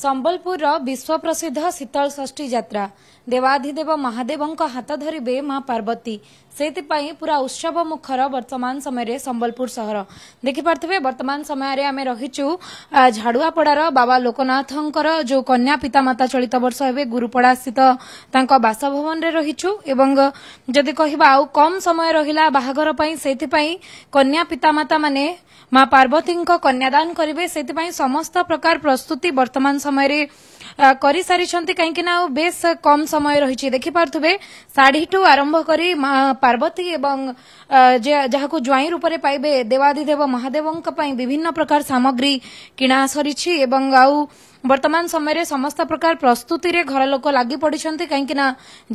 विश्व प्रसिद्ध शीतल षष्ठी यात्रा देवाधिदेव महादेव हात धरे मार्वती पूरा उत्सव मुखर वर्तमान समय रे वर्तमान समय सम्भलपुर बर्तमान समयमा झाडुवापार बाबा लोकनाथ जो कन्या पिता माता चलित वर्ष हेर्दै गुरूपडास्थित बासभवन रुपियाँ कम समय कन्या र बाहरप कन्यापितामाता पर्वती कन्यादान समस्त प्रकार प्रस्तुति वर्तमान ସମୟରେ କରିସାରିଛନ୍ତି କାହିଁକିନା ଆଉ ବେଶ କମ୍ ସମୟ ରହିଛି ଦେଖିପାରୁଥିବେ ଶାଢ଼ୀଠୁ ଆରମ୍ଭ କରି ପାର୍ବତୀ ଏବଂ ଯାହାକୁ ଜ୍ୱାଇଁ ରୂପରେ ପାଇବେ ଦେବାଦିଦେବ ମହାଦେବଙ୍କ ପାଇଁ ବିଭିନ୍ନ ପ୍ରକାର ସାମଗ୍ରୀ କିଣା ସରିଛି ଏବଂ ଆଉ বর্তমান সময়ে সমস্ত প্রকার প্রস্তুতি ঘর লোক লাগি পড়ছেন কিনা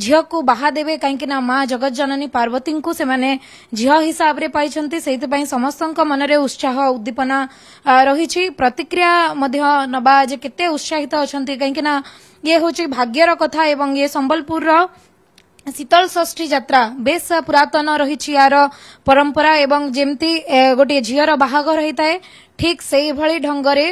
ঝিউকু বাহা দেবে কিনা মা জগজ্জননী পার্বতী সে ঝিউ হিসাবে পাইছেন সেইপাই সমস্ত মনরে উৎসাহ উদ্দীপনা রয়েছে প্রতিক্রিয়া নবা যে কেতে উৎসাহিত অনেক ইয়ে হচ্ছে ভাগ্যর কথা এবং ইয়ে সম্বলপুর শীতল ষষ্ঠী যাত্রা বেশ পুরাতন রয়েছে ରହିଛି পরম্পরা এবং ଏବଂ ଯେମିତି ঝিউর ଝିଅର হয়ে থাকে ଠିକ୍ ସେହିଭଳି ଢଙ୍ଗରେ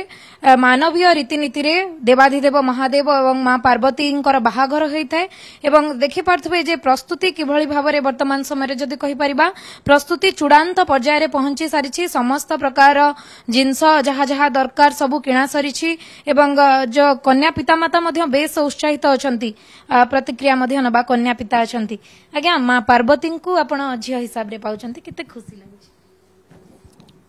ମାନବୀୟ ରୀତିନୀତିରେ ଦେବାଧିଦେବ ମହାଦେବ ଏବଂ ମା ପାର୍ବତୀଙ୍କର ବାହାଘର ହୋଇଥାଏ ଏବଂ ଦେଖିପାରୁଥିବେ ଯେ ପ୍ରସ୍ତୁତି କିଭଳି ଭାବରେ ବର୍ତ୍ତମାନ ସମୟରେ ଯଦି କହିପାରିବା ପ୍ରସ୍ତୁତି ଚୂଡ଼ାନ୍ତ ପର୍ଯ୍ୟାୟରେ ପହଞ୍ଚି ସାରିଛି ସମସ୍ତ ପ୍ରକାର ଜିନିଷ ଯାହା ଯାହା ଦରକାର ସବୁ କିଣା ସରିଛି ଏବଂ କନ୍ୟା ପିତାମାତା ମଧ୍ୟ ବେଶ ଉତ୍ସାହିତ ଅଛନ୍ତି ପ୍ରତିକ୍ରିୟା ମଧ୍ୟ ନେବା କନ୍ୟା ପିତା ଅଛନ୍ତି ଆଜ୍ଞା ମା ପାର୍ବତୀଙ୍କୁ ଆପଣ ଝିଅ ହିସାବରେ ପାଉଛନ୍ତି କେତେ ଖୁସି ଲାଗୁଛି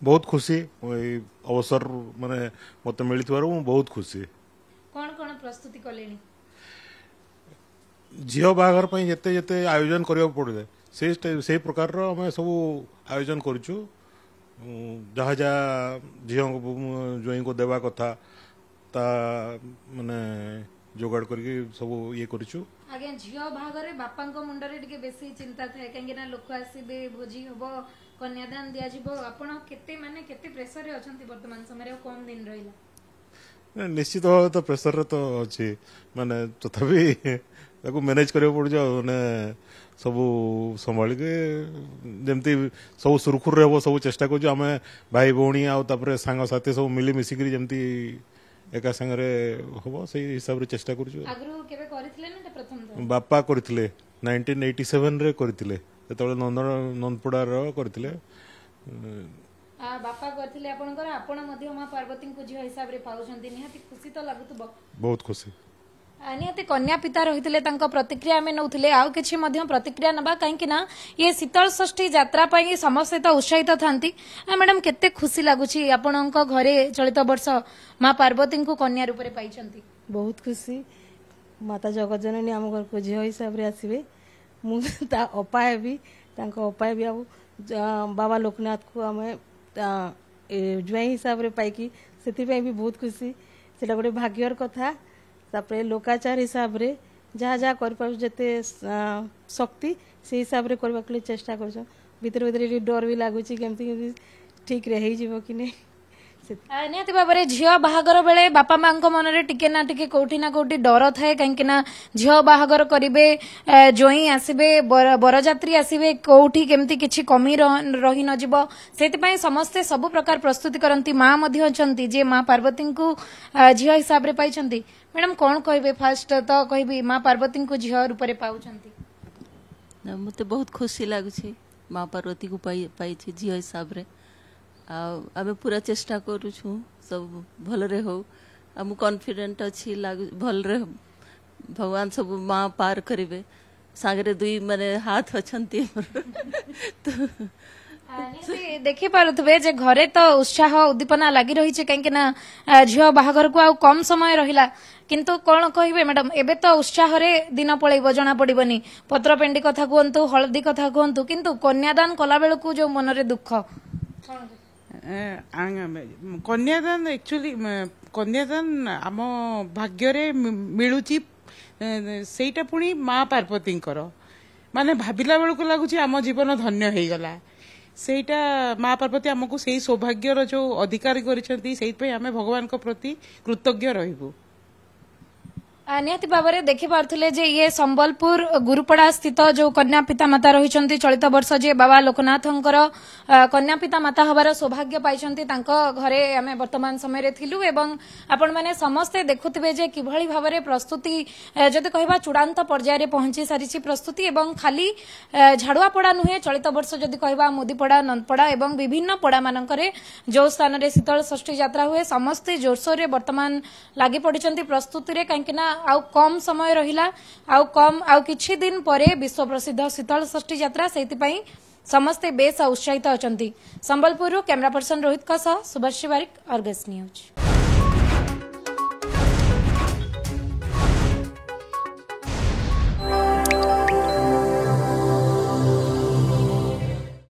ବହୁତ ଖୁସି ଏଇ ଅବସର ମାନେ ମୋତେ ମିଳିଥିବାରୁ ମୁଁ ବହୁତ ଖୁସି କ'ଣ କ'ଣ ପ୍ରସ୍ତୁତି କଲେଣି ଝିଅ ବାହାଘର ପାଇଁ ଯେତେ ଯେତେ ଆୟୋଜନ କରିବାକୁ ପଡ଼ିଥାଏ ସେଇ ସେଇ ପ୍ରକାରର ଆମେ ସବୁ ଆୟୋଜନ କରୁଛୁ ଯାହା ଯାହା ଝିଅଙ୍କୁ ଜ୍ୱାଇଁଙ୍କୁ ଦେବା କଥା ତା ମାନେ ଯୋଗାଡ଼ କରିକି ସବୁ ଇଏ କରିଛୁ आज्ञा झील बाहा बापा मुंडे बेस चिंता था कहीं लोक आसबे भोजी हम कन्यादान दिजा मानते प्रेसर अच्छा बर्तमान समय कम दिन रही निश्चित भाव तो प्रेसर तो अच्छे मानने तथापि तो मैनेज कर सब संभाल जमी सब सुरखुरी हम सब चेस्टा करें भाई भी आंगसाथी सब मिलमिशिक ଏକା ସାଙ୍ଗରେ ହବ ସେଇ ହିସାବରେ ଚେଷ୍ଟା କରୁଛୁ ବାପା କରିଥିଲେ ନାଇଣ୍ଟିନ୍ ଏଇଟି ସେଭେନରେ କରିଥିଲେ ସେତେବେଳେ ନନ୍ଦପଡ଼ାର କରିଥିଲେ ବାପା କରିଥିଲେ ଆପଣଙ୍କର ଆପଣ ମଧ୍ୟ ମା ପାର୍ବତୀଙ୍କୁ ଝିଅ ହିସାବରେ ପାଉଛନ୍ତି ନିହାତି ବହୁତ ଖୁସି ନିହାତି କନ୍ୟା ପିତା ରହିଥିଲେ ତାଙ୍କ ପ୍ରତିକ୍ରିୟା ଆମେ ନେଉଥିଲେ ଆଉ କିଛି ମଧ୍ୟ ପ୍ରତିକ୍ରିୟା ନେବା କାହିଁକି ନା ଇଏ ଶୀତଳ ଷଷ୍ଠୀ ଯାତ୍ରା ପାଇଁ ସମସ୍ତେ ତ ଉତ୍ସାହିତ ଥାନ୍ତି ମ୍ୟାଡାମ୍ କେତେ ଖୁସି ଲାଗୁଛି ଆପଣଙ୍କ ଘରେ ଚଳିତ ବର୍ଷ ମା ପାର୍ବତୀଙ୍କୁ କନ୍ୟା ରୂପରେ ପାଇଛନ୍ତି ବହୁତ ଖୁସି ମାତା ଜଗଜନନୀ ଆମ ଘରକୁ ଝିଅ ହିସାବରେ ଆସିବେ ମୁଁ ତା ଅପା ହେବି ତାଙ୍କ ଅପା ହେବି ଆଉ ବାବା ଲୋକନାଥକୁ ଆମେ ଜ୍ୱାଇଁ ହିସାବରେ ପାଇକି ସେଥିପାଇଁ ବି ବହୁତ ଖୁସି ସେଟା ଗୋଟେ ଭାଗ୍ୟର କଥା ତାପରେ ଲୋକାଚାର ହିସାବରେ ଯାହା ଯାହା କରିପାରୁଛୁ ଯେତେ ଶକ୍ତି ସେଇ ହିସାବରେ କରିବାକୁ ଚେଷ୍ଟା କରୁଛୁ ଭିତରେ ଭିତରେ ଟିକେ ଡର ବି ଲାଗୁଛି କେମିତି କେମିତି ଠିକ୍ରେ ହେଇଯିବ କି ନାହିଁ ନିହାତି ଭାବରେ ଝିଅ ବାହାଘର ବେଳେ ବାପା ମାଙ୍କ ମନରେ ଟିକେ ନା ଟିକେ କୋଉଠି ନା କୋଉଠି ଡର ଥାଏ କାହିଁକି ନା ଝିଅ ବାହାଘର କରିବେ ଜ୍ୱଇଁ ଆସିବେ ବରଯାତ୍ରୀ ଆସିବେ କୋଉଠି କେମିତି କିଛି କମି ରହି ନଯିବ ସେଥିପାଇଁ ସମସ୍ତେ ସବୁ ପ୍ରକାର ପ୍ରସ୍ତୁତି କରନ୍ତି ମା ମଧ୍ୟ ଅଛନ୍ତି ଯେ ମା ପାର୍ବତୀଙ୍କୁ ଝିଅ ହିସାବରେ ପାଇଛନ୍ତି ମ୍ୟାଡମ୍ କଣ କହିବେ ଫାଷ୍ଟ ତ କହିବି ମା ପାର୍ବତୀଙ୍କୁ ଝିଅ ରୂପରେ ପାଉଛନ୍ତି ମୋତେ ବହୁତ ଖୁସି ଲାଗୁଛି ମା ପାର୍ବତୀଙ୍କୁ ପାଇଛି ଝିଅ ହିସାବରେ ଆଉ ଆମେ ପୁରା ଚେଷ୍ଟା କରୁଛୁ ସବୁ ଭଲରେ ହଉ ଆଉ ମୁଁ କନଫିଡେଣ୍ଟ ଅଛି ଭଲରେ ଭଗବାନ ସବୁ ମା ପାର କରିବେ ସାଙ୍ଗରେ ଦୁଇ ମାନେ ହାତ ଅଛନ୍ତି ଦେଖିପାରୁଥିବେ ଯେ ଘରେ ତ ଉତ୍ସାହ ଉଦ୍ଦୀପନା ଲାଗି ରହିଛି କାହିଁକି ନା ଝିଅ ବାହାଘରକୁ ଆଉ କମ ସମୟ ରହିଲା କିନ୍ତୁ କଣ କହିବେ ମ୍ୟାଡମ ଏବେ ତ ଉତ୍ସାହରେ ଦିନ ପଳେଇବ ଜଣା ପଡିବନି ପତ୍ରପେଣ୍ଡି କଥା କୁହନ୍ତୁ ହଳଦୀ କଥା କୁହନ୍ତୁ କିନ୍ତୁ କନ୍ୟାଦାନ କଲାବେଳକୁ ଯୋଉ ମନରେ ଦୁଃଖ କନ୍ୟାଦାନ ଆକ୍ଚୁଆଲି କନ୍ୟାଦାନ ଆମ ଭାଗ୍ୟରେ ମିଳୁଛି ସେଇଟା ପୁଣି ମା ପାର୍ବତୀଙ୍କର ମାନେ ଭାବିଲା ବେଳକୁ ଲାଗୁଛି ଆମ ଜୀବନ ଧନ୍ୟ ହେଇଗଲା ସେଇଟା ମା ପାର୍ବତୀ ଆମକୁ ସେଇ ସୌଭାଗ୍ୟର ଯେଉଁ ଅଧିକାର କରିଛନ୍ତି ସେଇଥିପାଇଁ ଆମେ ଭଗବାନଙ୍କ ପ୍ରତି କୃତଜ୍ଞ ରହିବୁ ନିହାତି ଭାବରେ ଦେଖିପାରୁଥିଲେ ଯେ ଇଏ ସମ୍ବଲପୁର ଗୁରୁପଡ଼ା ସ୍ଥିତ ଯେଉଁ କନ୍ୟା ପିତାମାତା ରହିଛନ୍ତି ଚଳିତ ବର୍ଷ ଯିଏ ବାବା ଲୋକନାଥଙ୍କର କନ୍ୟା ପିତାମାତା ହେବାର ସୌଭାଗ୍ୟ ପାଇଛନ୍ତି ତାଙ୍କ ଘରେ ଆମେ ବର୍ତ୍ତମାନ ସମୟରେ ଥିଲୁ ଏବଂ ଆପଣମାନେ ସମସ୍ତେ ଦେଖୁଥିବେ ଯେ କିଭଳି ଭାବରେ ପ୍ରସ୍ତୁତି ଯଦି କହିବା ଚୂଡ଼ାନ୍ତ ପର୍ଯ୍ୟାୟରେ ପହଞ୍ଚି ସାରିଛି ପ୍ରସ୍ତୁତି ଏବଂ ଖାଲି ଝାଡ଼ୁଆପଡ଼ା ନୁହେଁ ଚଳିତ ବର୍ଷ ଯଦି କହିବା ମୁଦିପଡ଼ା ନନ୍ଦପଡ଼ା ଏବଂ ବିଭିନ୍ନ ପଡ଼ାମାନଙ୍କରେ ଯେଉଁ ସ୍ଥାନରେ ଶୀତଳ ଷଷ୍ଠୀ ଯାତ୍ରା ହୁଏ ସମସ୍ତେ ଜୋରସୋରରେ ବର୍ତ୍ତମାନ ଲାଗିପଡ଼ିଛନ୍ତି ପ୍ରସ୍ତୁତିରେ କାହିଁକିନା आउ कम समय रहिला आउ कम आउ किछि दिन परे विश्व प्रसिद्ध शीतल षष्ठी यात्रा सेति पई समस्त बेस औषयित अछंती संबलपुर रो कैमरा पर्सन रोहित कसा सुभाष श्रीवारिक अर्गस न्यूज